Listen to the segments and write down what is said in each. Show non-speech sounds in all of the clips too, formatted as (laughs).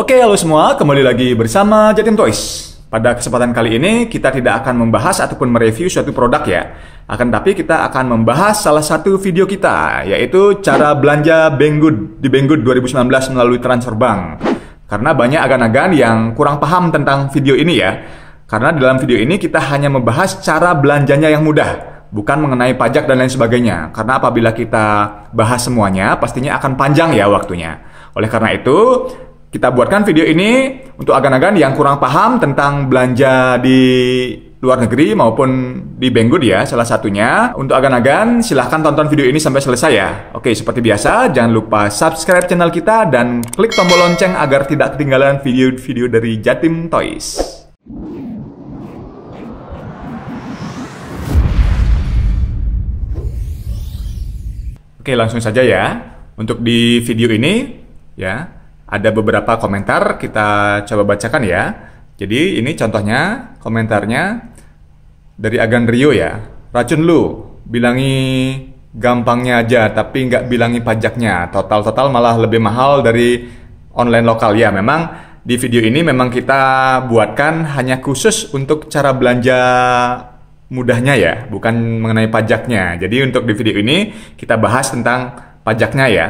Oke, halo semua, kembali lagi bersama Jatim Toys. Pada kesempatan kali ini, kita tidak akan membahas ataupun mereview suatu produk ya. Akan tapi kita akan membahas salah satu video kita, yaitu cara belanja Banggood di Banggood 2019 melalui transfer bank. Karena banyak agan-agan yang kurang paham tentang video ini ya. Karena dalam video ini kita hanya membahas cara belanjanya yang mudah, bukan mengenai pajak dan lain sebagainya. Karena apabila kita bahas semuanya, pastinya akan panjang ya waktunya. Oleh karena itu, kita buatkan video ini untuk agan-agan yang kurang paham tentang belanja di luar negeri maupun di Banggood ya salah satunya. Untuk agan-agan silahkan tonton video ini sampai selesai ya. Oke seperti biasa jangan lupa subscribe channel kita dan klik tombol lonceng agar tidak ketinggalan video-video dari Jatim Toys. Oke langsung saja ya. Untuk di video ini ya ada beberapa komentar kita coba bacakan ya. Jadi ini contohnya komentarnya dari Agan Rio ya. Racun lu, bilangi gampangnya aja tapi nggak bilangi pajaknya. Total-total malah lebih mahal dari online lokal ya. Memang di video ini memang kita buatkan hanya khusus untuk cara belanja mudahnya ya, bukan mengenai pajaknya. Jadi untuk di video ini kita bahas tentang pajaknya ya.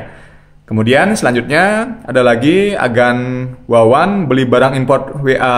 Kemudian selanjutnya ada lagi agan Wawan beli barang import WA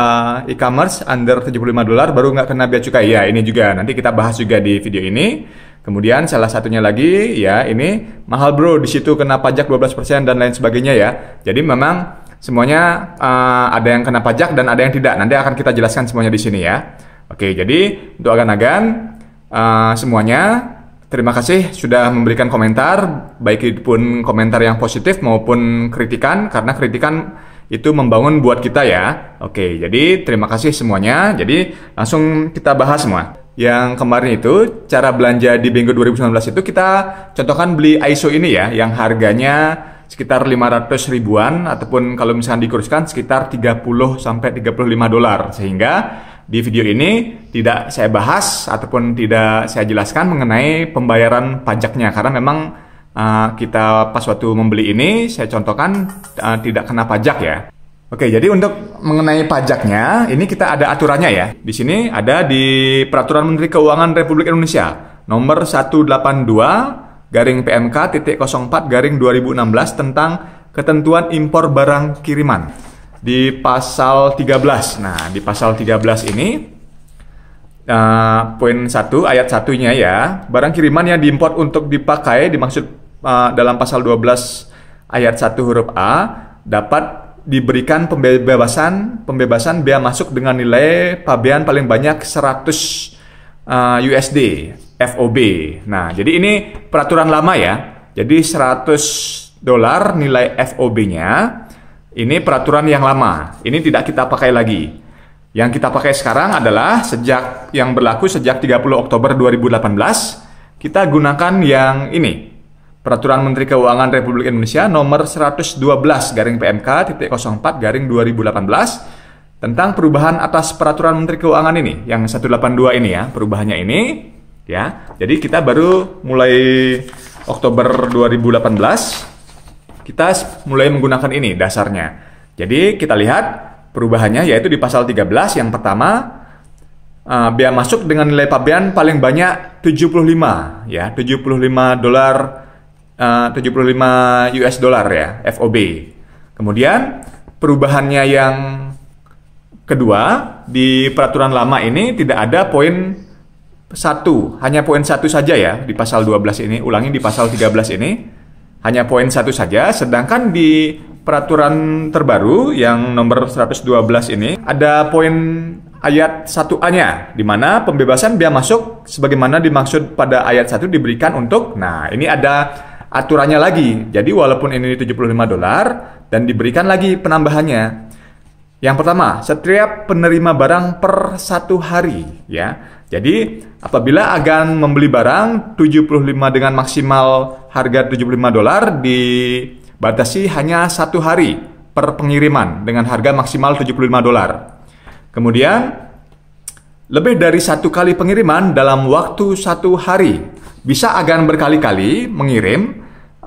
e-commerce under 75 dolar baru nggak kena biaya cukai. Ya ini juga nanti kita bahas juga di video ini. Kemudian salah satunya lagi ya ini mahal bro di situ kena pajak 12% dan lain sebagainya ya. Jadi memang semuanya uh, ada yang kena pajak dan ada yang tidak. Nanti akan kita jelaskan semuanya di sini ya. Oke, jadi untuk agan-agan uh, semuanya Terima kasih sudah memberikan komentar, baik itu pun komentar yang positif maupun kritikan, karena kritikan itu membangun buat kita ya. Oke, jadi terima kasih semuanya. Jadi langsung kita bahas semua. Yang kemarin itu cara belanja di Bingo 2019 itu kita contohkan beli ISO ini ya, yang harganya sekitar 500 ribuan ataupun kalau misalnya dikuruskan sekitar 30 sampai 35 dolar sehingga di video ini tidak saya bahas ataupun tidak saya jelaskan mengenai pembayaran pajaknya karena memang uh, kita pas waktu membeli ini saya contohkan uh, tidak kena pajak ya. Oke, jadi untuk mengenai pajaknya, ini kita ada aturannya ya. Di sini ada di Peraturan Menteri Keuangan Republik Indonesia nomor 182 garing PMK titik 04 garing 2016 tentang ketentuan impor barang kiriman di pasal 13. Nah, di pasal 13 ini uh, poin 1 ayat satunya ya, barang kiriman yang diimpor untuk dipakai dimaksud uh, dalam pasal 12 ayat 1 huruf A dapat diberikan pembebasan pembebasan bea masuk dengan nilai pabean paling banyak 100 uh, eh, USD FOB. Nah, jadi ini peraturan lama ya. Jadi 100 dolar nilai FOB-nya ini peraturan yang lama. Ini tidak kita pakai lagi. Yang kita pakai sekarang adalah sejak yang berlaku sejak 30 Oktober 2018, kita gunakan yang ini. Peraturan Menteri Keuangan Republik Indonesia nomor 112 garing PMK titik 04 garing 2018 tentang perubahan atas peraturan Menteri Keuangan ini yang 182 ini ya, perubahannya ini ya. Jadi kita baru mulai Oktober 2018 kita mulai menggunakan ini dasarnya. Jadi kita lihat perubahannya yaitu di pasal 13 yang pertama uh, eh, biaya masuk dengan nilai pabean paling banyak 75 ya, 75 dolar uh, 75 US dollar ya, FOB. Kemudian perubahannya yang kedua di peraturan lama ini tidak ada poin satu, hanya poin satu saja ya di pasal 12 ini, ulangi di pasal 13 ini hanya poin satu saja, sedangkan di peraturan terbaru yang nomor 112 ini ada poin ayat 1A-nya di mana pembebasan biaya masuk sebagaimana dimaksud pada ayat 1 diberikan untuk nah ini ada aturannya lagi. Jadi walaupun ini 75 dolar dan diberikan lagi penambahannya. Yang pertama, setiap penerima barang per satu hari ya jadi apabila agan membeli barang 75 dengan maksimal harga 75 dolar dibatasi hanya satu hari per pengiriman dengan harga maksimal 75 dolar. Kemudian lebih dari satu kali pengiriman dalam waktu satu hari bisa agan berkali-kali mengirim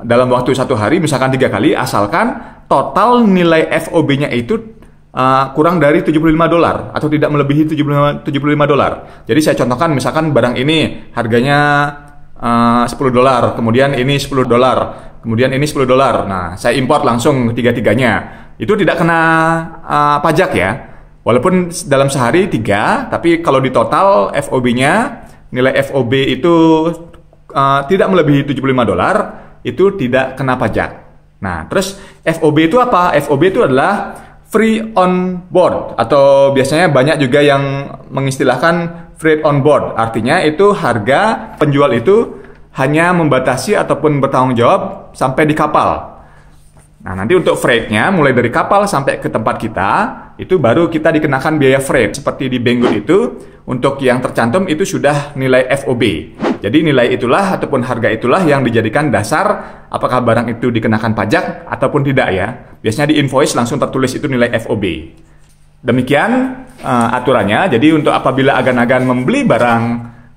dalam waktu satu hari misalkan tiga kali asalkan total nilai FOB-nya itu Eh, kurang dari 75 dolar atau tidak melebihi 75 75 dolar. Jadi saya contohkan misalkan barang ini harganya eh, uh, 10 dolar, kemudian ini 10 dolar, kemudian ini 10 dolar. Nah, saya import langsung tiga-tiganya. Itu tidak kena uh, pajak ya. Walaupun dalam sehari tiga, tapi kalau di total FOB-nya nilai FOB itu uh, tidak melebihi 75 dolar, itu tidak kena pajak. Nah, terus FOB itu apa? FOB itu adalah free on board atau biasanya banyak juga yang mengistilahkan free on board. Artinya itu harga penjual itu hanya membatasi ataupun bertanggung jawab sampai di kapal. Nah, nanti untuk freightnya mulai dari kapal sampai ke tempat kita itu baru kita dikenakan biaya freight seperti di Banggood itu untuk yang tercantum itu sudah nilai FOB. Jadi nilai itulah ataupun harga itulah yang dijadikan dasar apakah barang itu dikenakan pajak ataupun tidak ya. Biasanya di invoice langsung tertulis itu nilai FOB. Demikian uh, aturannya. Jadi untuk apabila agan-agan membeli barang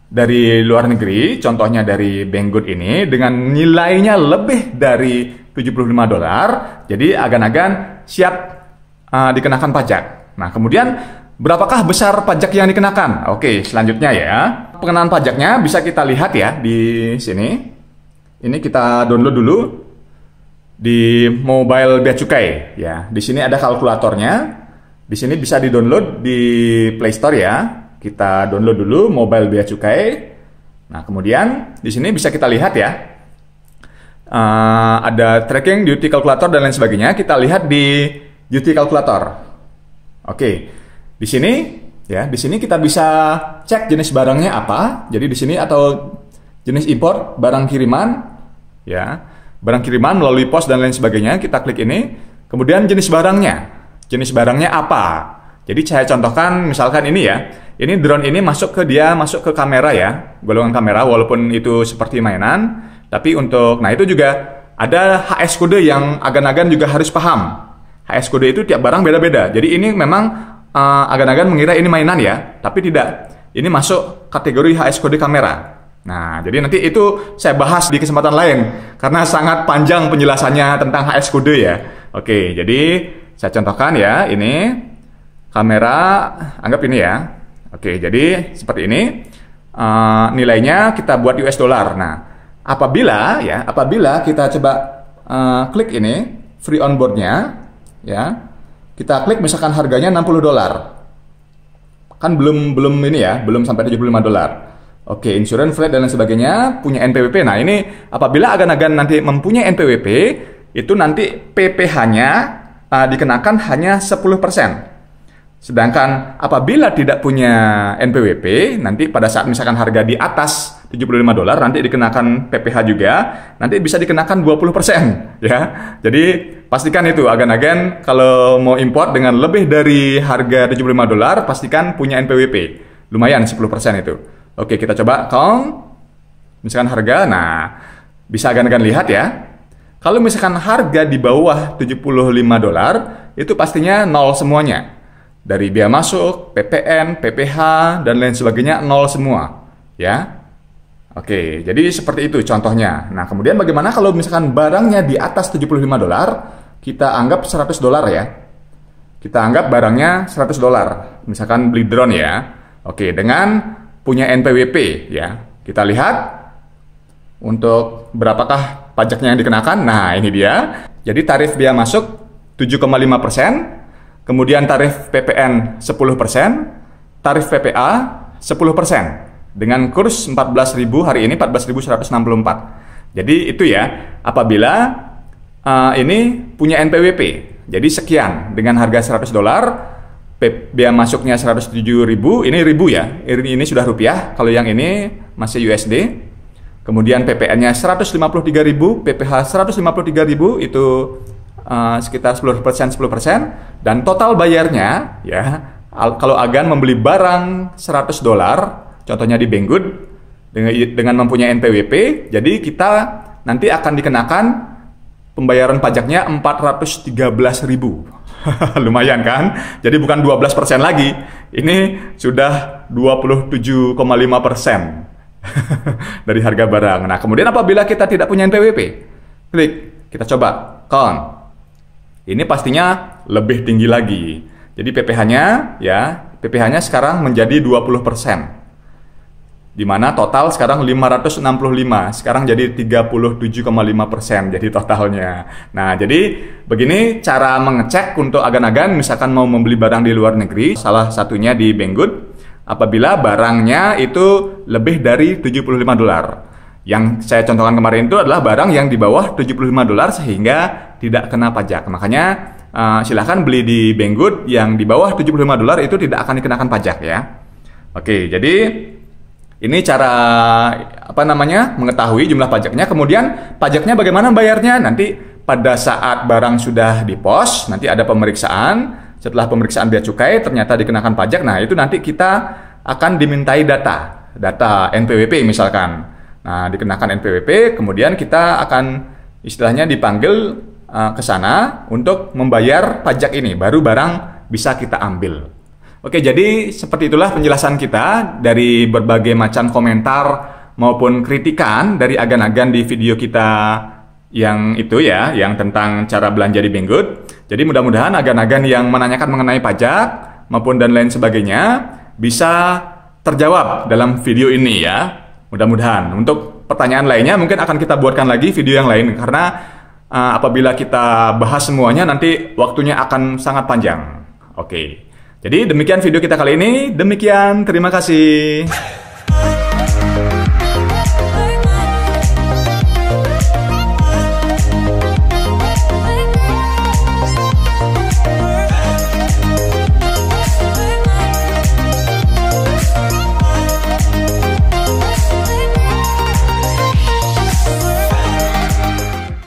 dari luar negeri, contohnya dari Banggood ini dengan nilainya lebih dari 75 dolar, jadi agan-agan siap uh, dikenakan pajak. Nah, kemudian berapakah besar pajak yang dikenakan? Oke, selanjutnya ya. Pengenaan pajaknya bisa kita lihat ya di sini. Ini kita download dulu di mobile Bea Cukai ya. Di sini ada kalkulatornya. Di sini bisa di-download di Play Store ya. Kita download dulu mobile Bea Cukai. Nah, kemudian di sini bisa kita lihat ya. Uh, ada tracking duty calculator dan lain sebagainya. Kita lihat di duty calculator. Oke. Di sini ya, di sini kita bisa cek jenis barangnya apa. Jadi di sini atau jenis impor barang kiriman ya. Barang kiriman melalui pos dan lain sebagainya, kita klik ini. Kemudian jenis barangnya. Jenis barangnya apa? Jadi saya contohkan misalkan ini ya. Ini drone ini masuk ke dia masuk ke kamera ya, golongan kamera walaupun itu seperti mainan, tapi untuk nah itu juga ada HS kode yang agan-agan juga harus paham HS kode itu tiap barang beda-beda. Jadi ini memang uh, agan-agan mengira ini mainan ya, tapi tidak. Ini masuk kategori HS kode kamera. Nah, jadi nanti itu saya bahas di kesempatan lain karena sangat panjang penjelasannya tentang HS kode ya. Oke, jadi saya contohkan ya, ini kamera anggap ini ya. Oke, jadi seperti ini. Uh, nilainya kita buat US dollar. Nah, apabila ya, apabila kita coba uh, klik ini free onboardnya ya kita klik misalkan harganya 60 dolar kan belum belum ini ya belum sampai 75 dolar Oke, insurance flat dan lain sebagainya punya NPWP. Nah, ini apabila agan-agan nanti mempunyai NPWP, itu nanti PPh-nya uh, ah, dikenakan hanya 10%. Sedangkan apabila tidak punya NPWP, nanti pada saat misalkan harga di atas 75 dolar nanti dikenakan PPh juga, nanti bisa dikenakan 20% ya. Jadi pastikan itu agen-agen kalau mau import dengan lebih dari harga 75 dolar pastikan punya NPWP. Lumayan 10% itu. Oke, kita coba kong. misalkan harga. Nah, bisa agen-agen lihat ya. Kalau misalkan harga di bawah 75 dolar, itu pastinya nol semuanya dari biaya masuk, PPN, PPH dan lain sebagainya nol semua, ya. Oke, jadi seperti itu contohnya. Nah, kemudian bagaimana kalau misalkan barangnya di atas 75 dolar, kita anggap 100 dolar ya. Kita anggap barangnya 100 dolar. Misalkan beli drone ya. Oke, dengan punya NPWP ya. Kita lihat untuk berapakah pajaknya yang dikenakan. Nah, ini dia. Jadi tarif biaya masuk 7,5 persen, Kemudian tarif PPN 10%, tarif PPA 10% dengan kurs 14.000 hari ini 14.164. Jadi itu ya, apabila uh, ini punya NPWP. Jadi sekian dengan harga 100 dolar biaya masuknya 107.000 ini ribu ya, ini, ini sudah rupiah, kalau yang ini masih USD. Kemudian PPN-nya 153.000, PPH 153.000 itu uh, sekitar 10% 10% dan total bayarnya ya kalau agan membeli barang 100 dolar contohnya di Banggood dengan, dengan mempunyai NPWP jadi kita nanti akan dikenakan pembayaran pajaknya 413 ribu (laughs) lumayan kan jadi bukan 12% lagi ini sudah 27,5% (laughs) dari harga barang nah kemudian apabila kita tidak punya NPWP klik kita coba count ini pastinya lebih tinggi lagi. Jadi PPh-nya ya, PPh-nya sekarang menjadi 20% di mana total sekarang 565, sekarang jadi 37,5 jadi totalnya. Nah jadi begini cara mengecek untuk agan-agan misalkan mau membeli barang di luar negeri, salah satunya di Banggood, apabila barangnya itu lebih dari 75 dolar. Yang saya contohkan kemarin itu adalah barang yang di bawah 75 dolar sehingga tidak kena pajak. Makanya uh, eh, silahkan beli di Banggood yang di bawah 75 dolar itu tidak akan dikenakan pajak ya. Oke, jadi ini cara apa namanya mengetahui jumlah pajaknya. Kemudian pajaknya bagaimana bayarnya? Nanti pada saat barang sudah di pos, nanti ada pemeriksaan. Setelah pemeriksaan bea cukai ternyata dikenakan pajak. Nah, itu nanti kita akan dimintai data, data NPWP misalkan. Nah, dikenakan NPWP, kemudian kita akan istilahnya dipanggil Eh, ke sana untuk membayar pajak ini, baru barang bisa kita ambil. Oke, jadi seperti itulah penjelasan kita dari berbagai macam komentar maupun kritikan dari agan-agan di video kita yang itu ya, yang tentang cara belanja di Banggood. Jadi mudah-mudahan agan-agan yang menanyakan mengenai pajak maupun dan lain sebagainya bisa terjawab dalam video ini ya. Mudah-mudahan. Untuk pertanyaan lainnya mungkin akan kita buatkan lagi video yang lain karena uh, apabila kita bahas semuanya nanti waktunya akan sangat panjang. Oke. Okay. Jadi demikian video kita kali ini. Demikian, terima kasih.